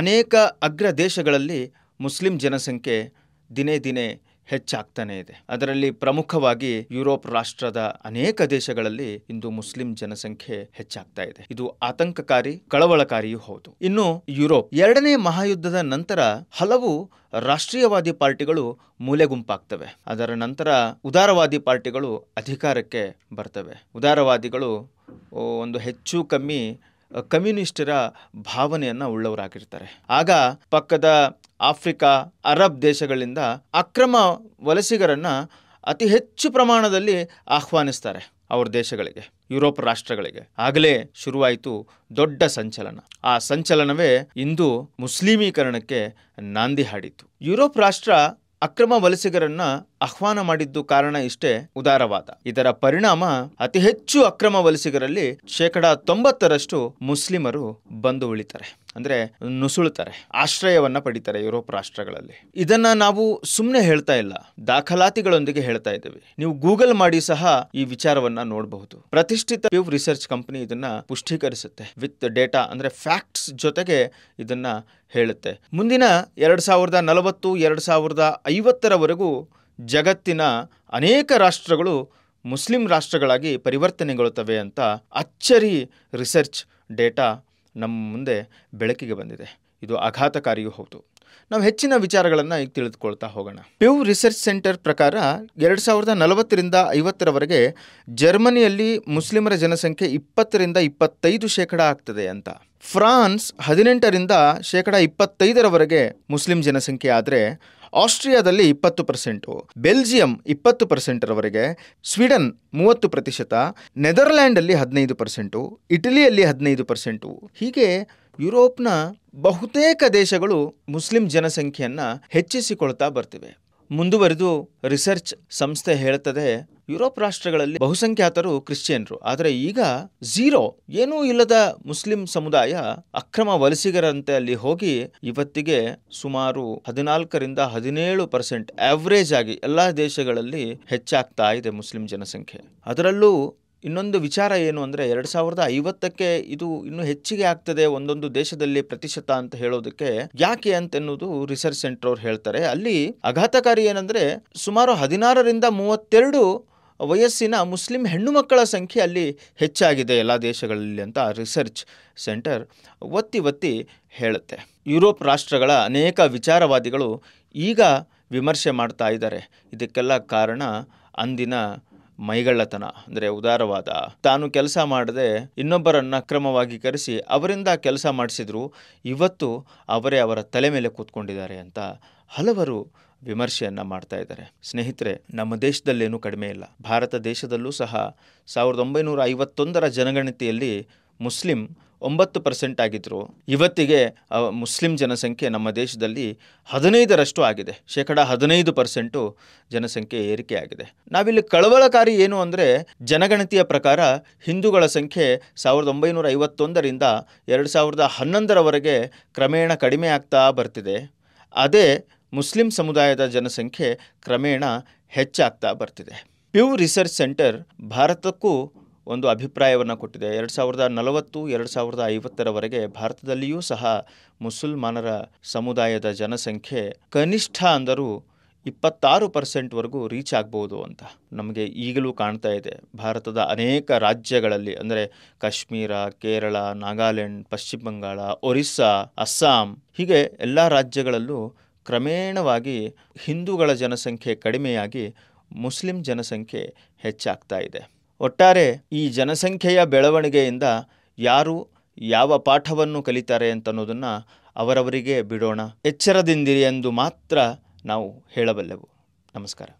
ಅನೇಕ ಅಗ್ರ ದೇಶಗಳಲ್ಲಿ ಮುಸ್ಲಿಂ ಜನಸಂಖ್ಯೆ ದಿನೇ ದಿನೇ ಹೆಚ್ಚಾಗ್ತಾನೇ ಇದೆ ಅದರಲ್ಲಿ ಪ್ರಮುಖವಾಗಿ ಯುರೋಪ್ ರಾಷ್ಟ್ರದ ಅನೇಕ ದೇಶಗಳಲ್ಲಿ ಇಂದು ಮುಸ್ಲಿಂ ಜನಸಂಖ್ಯೆ ಹೆಚ್ಚಾಗ್ತಾ ಇದೆ ಇದು ಆತಂಕಕಾರಿ ಕಳವಳಕಾರಿಯೂ ಹೌದು ಇನ್ನು ಯುರೋಪ್ ಎರಡನೇ ಮಹಾಯುದ್ಧದ ನಂತರ ಹಲವು ರಾಷ್ಟ್ರೀಯವಾದಿ ಪಾರ್ಟಿಗಳು ಮೂಲೆಗುಂಪಾಗ್ತವೆ ಅದರ ನಂತರ ಉದಾರವಾದಿ ಪಾರ್ಟಿಗಳು ಅಧಿಕಾರಕ್ಕೆ ಬರ್ತವೆ ಉದಾರವಾದಿಗಳು ಒಂದು ಹೆಚ್ಚು ಕಮ್ಮಿ ಕಮ್ಯುನಿಸ್ಟರ ಭಾವನೆಯನ್ನು ಉಳ್ಳವರಾಗಿರ್ತಾರೆ ಆಗ ಪಕ್ಕದ ಆಫ್ರಿಕಾ ಅರಬ್ ದೇಶಗಳಿಂದ ಅಕ್ರಮ ವಲಸಿಗರನ್ನು ಅತಿ ಹೆಚ್ಚು ಪ್ರಮಾಣದಲ್ಲಿ ಆಹ್ವಾನಿಸ್ತಾರೆ ಅವ್ರ ದೇಶಗಳಿಗೆ ಯುರೋಪ್ ರಾಷ್ಟ್ರಗಳಿಗೆ ಆಗಲೇ ಶುರುವಾಯಿತು ದೊಡ್ಡ ಸಂಚಲನ ಆ ಸಂಚಲನವೇ ಇಂದು ಮುಸ್ಲಿಮೀಕರಣಕ್ಕೆ ನಾಂದಿ ಹಾಡಿತು ಯುರೋಪ್ ರಾಷ್ಟ್ರ ಅಕ್ರಮ ವಲಸಿಗರನ್ನು ಆಹ್ವಾನ ಮಾಡಿದ್ದು ಕಾರಣ ಇಷ್ಟೇ ಉದಾರವಾದ ಇದರ ಪರಿಣಾಮ ಅತಿ ಹೆಚ್ಚು ಅಕ್ರಮ ವಲಸಿಗರಲ್ಲಿ ಶೇಕಡಾ ತೊಂಬತ್ತರಷ್ಟು ಮುಸ್ಲಿಮರು ಬಂದು ಉಳಿತಾರೆ ಅಂದ್ರೆ ನುಸುಳುತ್ತಾರೆ ಆಶ್ರಯವನ್ನ ಪಡಿತಾರೆ ಯುರೋಪ್ ರಾಷ್ಟ್ರಗಳಲ್ಲಿ ಇದನ್ನ ನಾವು ಸುಮ್ಮನೆ ಹೇಳ್ತಾ ಇಲ್ಲ ದಾಖಲಾತಿಗಳೊಂದಿಗೆ ಹೇಳ್ತಾ ಇದ್ದೇವೆ ನೀವು ಗೂಗಲ್ ಮಾಡಿ ಸಹ ಈ ವಿಚಾರವನ್ನ ನೋಡಬಹುದು ಪ್ರತಿಷ್ಠಿತ ಪ್ಯೂವ್ ರಿಸರ್ಚ್ ಕಂಪನಿ ಇದನ್ನ ಪುಷ್ಟೀಕರಿಸುತ್ತೆ ವಿತ್ ಡೇಟಾ ಅಂದ್ರೆ ಫ್ಯಾಕ್ಟ್ಸ್ ಜೊತೆಗೆ ಇದನ್ನ ಹೇಳುತ್ತೆ ಮುಂದಿನ ಎರಡ್ ಸಾವಿರದ ನಲವತ್ತು ಎರಡ್ ಸಾವಿರದ ಐವತ್ತರವರೆಗೂ ಜಗತ್ತಿನ ಅನೇಕ ರಾಷ್ಟ್ರಗಳು ಮುಸ್ಲಿಂ ರಾಷ್ಟ್ರಗಳಾಗಿ ಪರಿವರ್ತನೆಗೊಳ್ಳುತ್ತವೆ ಅಂತ ಅಚ್ಚರಿ ರಿಸರ್ಚ್ ಡೇಟಾ ನಮ್ಮ ಮುಂದೆ ಬೆಳಕಿಗೆ ಬಂದಿದೆ ಇದು ಆಘಾತಕಾರಿಯೂ ಹೌದು ನಾವು ಹೆಚ್ಚಿನ ವಿಚಾರಗಳನ್ನು ಈಗ ತಿಳಿದುಕೊಳ್ತಾ ಹೋಗೋಣ ಪ್ಯೂ ರಿಸರ್ಚ್ ಸೆಂಟರ್ ಪ್ರಕಾರ ಎರಡು ಸಾವಿರದ ನಲವತ್ತರಿಂದ ಐವತ್ತರವರೆಗೆ ಜರ್ಮನಿಯಲ್ಲಿ ಮುಸ್ಲಿಮರ ಜನಸಂಖ್ಯೆ ಇಪ್ಪತ್ತರಿಂದ ಇಪ್ಪತ್ತೈದು ಶೇಕಡ ಆಗ್ತದೆ ಅಂತ ಫ್ರಾನ್ಸ್ ಹದಿನೆಂಟರಿಂದ ಶೇಕಡ ಇಪ್ಪತ್ತೈದರವರೆಗೆ ಮುಸ್ಲಿಂ ಜನಸಂಖ್ಯೆ ಆದರೆ ಆಸ್ಟ್ರಿಯಾದಲ್ಲಿ ಇಪ್ಪತ್ತು ಪರ್ಸೆಂಟು ಬೆಲ್ಜಿಯಂ ಇಪ್ಪತ್ತು ಪರ್ಸೆಂಟರವರೆಗೆ ಸ್ವೀಡನ್ ಮೂವತ್ತು ಪ್ರತಿಶತ ನೆದರ್ಲ್ಯಾಂಡಲ್ಲಿ ಹದಿನೈದು ಪರ್ಸೆಂಟು ಇಟಲಿಯಲ್ಲಿ ಹದಿನೈದು ಪರ್ಸೆಂಟು ಹೀಗೆ ಯುರೋಪ್ನ ಬಹುತೇಕ ದೇಶಗಳು ಮುಸ್ಲಿಂ ಜನಸಂಖ್ಯೆಯನ್ನು ಹೆಚ್ಚಿಸಿಕೊಳ್ತಾ ಬರ್ತಿವೆ ಮುಂದುವರೆದು ರಿಸರ್ಚ್ ಸಂಸ್ಥೆ ಹೇಳ್ತದೆ ಯುರೋಪ್ ರಾಷ್ಟ್ರಗಳಲ್ಲಿ ಬಹುಸಂಖ್ಯಾತರು ಕ್ರಿಶ್ಚಿಯನ್ರು ಆದರೆ ಈಗ ಝೀರೋ ಏನೂ ಇಲ್ಲದ ಮುಸ್ಲಿಂ ಸಮುದಾಯ ಅಕ್ರಮ ವಲಸಿಗರಂತೆ ಅಲ್ಲಿ ಹೋಗಿ ಇವತ್ತಿಗೆ ಸುಮಾರು ಹದಿನಾಲ್ಕರಿಂದ ಹದಿನೇಳು ಪರ್ಸೆಂಟ್ ಆವ್ರೇಜ್ ಆಗಿ ಎಲ್ಲ ದೇಶಗಳಲ್ಲಿ ಹೆಚ್ಚಾಗ್ತಾ ಇದೆ ಮುಸ್ಲಿಂ ಜನಸಂಖ್ಯೆ ಅದರಲ್ಲೂ ಇನ್ನೊಂದು ವಿಚಾರ ಏನು ಅಂದರೆ ಎರಡು ಸಾವಿರದ ಐವತ್ತಕ್ಕೆ ಇದು ಇನ್ನೂ ಹೆಚ್ಚಿಗೆ ಆಗ್ತದೆ ಒಂದೊಂದು ದೇಶದಲ್ಲಿ ಪ್ರತಿಶತ ಅಂತ ಹೇಳೋದಕ್ಕೆ ಯಾಕೆ ಅಂತನ್ನುವುದು ರಿಸರ್ಚ್ ಸೆಂಟರ್ ಅವ್ರು ಹೇಳ್ತಾರೆ ಅಲ್ಲಿ ಆಘಾತಕಾರಿ ಏನಂದರೆ ಸುಮಾರು ಹದಿನಾರರಿಂದ ಮೂವತ್ತೆರಡು ವಯಸ್ಸಿನ ಮುಸ್ಲಿಂ ಹೆಣ್ಣು ಮಕ್ಕಳ ಸಂಖ್ಯೆ ಅಲ್ಲಿ ಹೆಚ್ಚಾಗಿದೆ ಎಲ್ಲ ದೇಶಗಳಲ್ಲಿ ಅಂತ ರಿಸರ್ಚ್ ಸೆಂಟರ್ ಒತ್ತಿ ಒತ್ತಿ ಹೇಳುತ್ತೆ ಯುರೋಪ್ ರಾಷ್ಟ್ರಗಳ ಅನೇಕ ವಿಚಾರವಾದಿಗಳು ಈಗ ವಿಮರ್ಶೆ ಮಾಡ್ತಾ ಇದ್ದಾರೆ ಇದಕ್ಕೆಲ್ಲ ಕಾರಣ ಅಂದಿನ ಮೈಗಳ್ಳತನ ಅಂದರೆ ಉದಾರವಾದ ತಾನು ಕೆಲಸ ಮಾಡದೆ ಇನ್ನೊಬ್ಬರನ್ನು ಅಕ್ರಮವಾಗಿ ಕರೆಸಿ ಅವರಿಂದ ಕೆಲಸ ಮಾಡಿಸಿದ್ರು ಇವತ್ತು ಅವರೇ ಅವರ ತಲೆ ಮೇಲೆ ಕೂತ್ಕೊಂಡಿದ್ದಾರೆ ಅಂತ ಹಲವರು ವಿಮರ್ಶೆಯನ್ನು ಮಾಡ್ತಾ ಇದ್ದಾರೆ ಸ್ನೇಹಿತರೆ ನಮ್ಮ ದೇಶದಲ್ಲೇನೂ ಕಡಿಮೆ ಇಲ್ಲ ಭಾರತ ದೇಶದಲ್ಲೂ ಸಹ ಸಾವಿರದ ಒಂಬೈನೂರ ಐವತ್ತೊಂದರ ಜನಗಣತಿಯಲ್ಲಿ ಮುಸ್ಲಿಂ ಒಂಬತ್ತು ಪರ್ಸೆಂಟ್ ಆಗಿದ್ದರು ಇವತ್ತಿಗೆ ಮುಸ್ಲಿಂ ಜನಸಂಖ್ಯೆ ನಮ್ಮ ದೇಶದಲ್ಲಿ ಹದಿನೈದರಷ್ಟು ಆಗಿದೆ ಶೇಕಡ ಹದಿನೈದು ಪರ್ಸೆಂಟು ಜನಸಂಖ್ಯೆ ಏರಿಕೆಯಾಗಿದೆ ನಾವಿಲ್ಲಿ ಕಳವಳಕಾರಿ ಏನು ಅಂದರೆ ಜನಗಣತಿಯ ಪ್ರಕಾರ ಹಿಂದೂಗಳ ಸಂಖ್ಯೆ ಸಾವಿರದ ಒಂಬೈನೂರ ಐವತ್ತೊಂದರಿಂದ ಎರಡು ಸಾವಿರದ ಹನ್ನೊಂದರವರೆಗೆ ಕ್ರಮೇಣ ಕಡಿಮೆ ಆಗ್ತಾ ಬರ್ತಿದೆ ಅದೇ ಮುಸ್ಲಿಂ ಸಮುದಾಯದ ಜನಸಂಖ್ಯೆ ಕ್ರಮೇಣ ಹೆಚ್ಚಾಗ್ತಾ ಬರ್ತಿದೆ ಪ್ಯೂ ರಿಸರ್ಚ್ ಸೆಂಟರ್ ಭಾರತಕ್ಕೂ ಒಂದು ಅಭಿಪ್ರಾಯವನ್ನು ಕೊಟ್ಟಿದೆ ಎರಡು ಸಾವಿರದ ನಲವತ್ತು ಎರಡು ಸಾವಿರದ ಐವತ್ತರವರೆಗೆ ಭಾರತದಲ್ಲಿಯೂ ಸಹ ಮುಸಲ್ಮಾನರ ಸಮುದಾಯದ ಜನಸಂಖ್ಯೆ ಕನಿಷ್ಠ ಅಂದರೂ ಇಪ್ಪತ್ತಾರು ಪರ್ಸೆಂಟ್ವರೆಗೂ ರೀಚ್ ಆಗ್ಬೋದು ಅಂತ ನಮಗೆ ಈಗಲೂ ಕಾಣ್ತಾ ಇದೆ ಭಾರತದ ಅನೇಕ ರಾಜ್ಯಗಳಲ್ಲಿ ಅಂದರೆ ಕಾಶ್ಮೀರ ಕೇರಳ ನಾಗಾಲ್ಯಾಂಡ್ ಪಶ್ಚಿಮ ಬಂಗಾಳ ಒರಿಸ್ಸಾ ಅಸ್ಸಾಂ ಹೀಗೆ ಎಲ್ಲ ರಾಜ್ಯಗಳಲ್ಲೂ ಕ್ರಮೇಣವಾಗಿ ಹಿಂದೂಗಳ ಜನಸಂಖ್ಯೆ ಕಡಿಮೆಯಾಗಿ ಮುಸ್ಲಿಂ ಜನಸಂಖ್ಯೆ ಹೆಚ್ಚಾಗ್ತಾ ಇದೆ ಒಟ್ಟಾರೆ ಈ ಜನಸಂಖ್ಯೆಯ ಬೆಳವಣಿಗೆಯಿಂದ ಯಾರು ಯಾವ ಪಾಠವನ್ನು ಕಲಿತಾರೆ ಅಂತನ್ನೋದನ್ನು ಅವರವರಿಗೆ ಬಿಡೋಣ ಎಚ್ಚರದಿಂದಿರಿ ಎಂದು ಮಾತ್ರ ನಾವು ಹೇಳಬಲ್ಲೆವು ನಮಸ್ಕಾರ